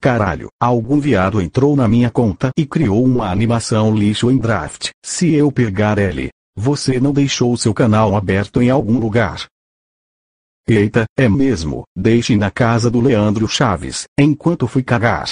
Caralho, algum viado entrou na minha conta e criou uma animação lixo em draft. Se eu pegar ele, você não deixou seu canal aberto em algum lugar. Eita, é mesmo, deixe na casa do Leandro Chaves, enquanto fui cagar.